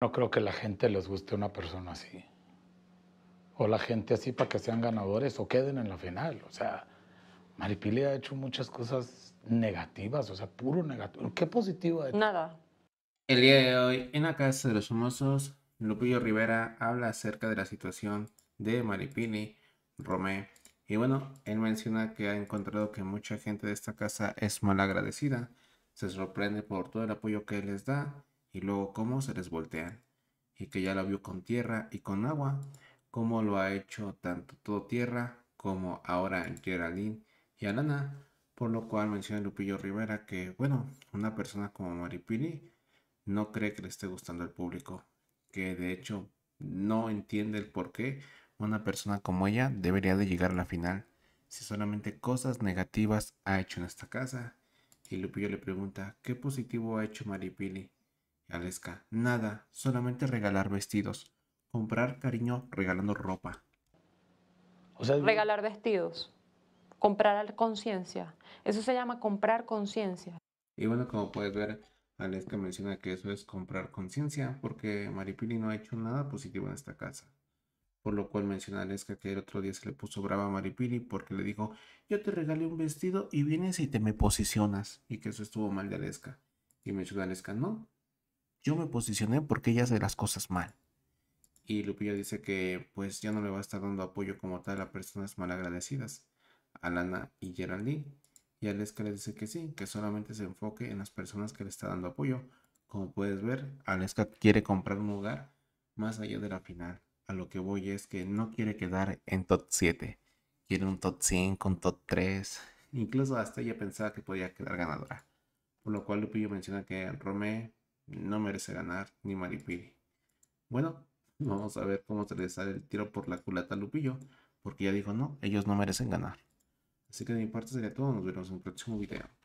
No creo que la gente les guste una persona así. O la gente así para que sean ganadores o queden en la final. O sea, Maripili ha hecho muchas cosas negativas, o sea, puro negativo. ¿Qué positivo ha hecho? Nada. El día de hoy, en la Casa de los Famosos, Lupillo Rivera habla acerca de la situación de Maripili, Romé. Y bueno, él menciona que ha encontrado que mucha gente de esta casa es agradecida se sorprende por todo el apoyo que les da y luego cómo se les voltean, y que ya lo vio con tierra y con agua, como lo ha hecho tanto todo tierra como ahora Geraldine y Alana, por lo cual menciona Lupillo Rivera que, bueno, una persona como Maripili no cree que le esté gustando al público, que de hecho no entiende el por qué una persona como ella debería de llegar a la final si solamente cosas negativas ha hecho en esta casa. Y Lupillo le pregunta, ¿qué positivo ha hecho Maripili? Aleska, nada, solamente regalar vestidos. Comprar cariño regalando ropa. O sea, regalar vestidos. Comprar conciencia. Eso se llama comprar conciencia. Y bueno, como puedes ver, Aleska menciona que eso es comprar conciencia porque Maripili no ha hecho nada positivo en esta casa. Por lo cual menciona Aleska que el otro día se le puso brava a Maripili porque le dijo, yo te regalé un vestido y vienes y te me posicionas. Y que eso estuvo mal de Aleska. Y menciona Aleska, no, yo me posicioné porque ella hace las cosas mal. Y Lupillo dice que pues ya no le va a estar dando apoyo como tal a personas malagradecidas, a Lana y Geraldine. Y Aleska le dice que sí, que solamente se enfoque en las personas que le está dando apoyo. Como puedes ver, Aleska quiere comprar un lugar más allá de la final. A lo que voy es que no quiere quedar en top 7. Quiere un top 5, un top 3. Incluso hasta ella pensaba que podía quedar ganadora. Por lo cual Lupillo menciona que Romé no merece ganar ni Maripiri. Bueno, vamos a ver cómo se les sale el tiro por la culata a Lupillo. Porque ya dijo, no, ellos no merecen ganar. Así que de mi parte sería todo. Nos vemos en un próximo video.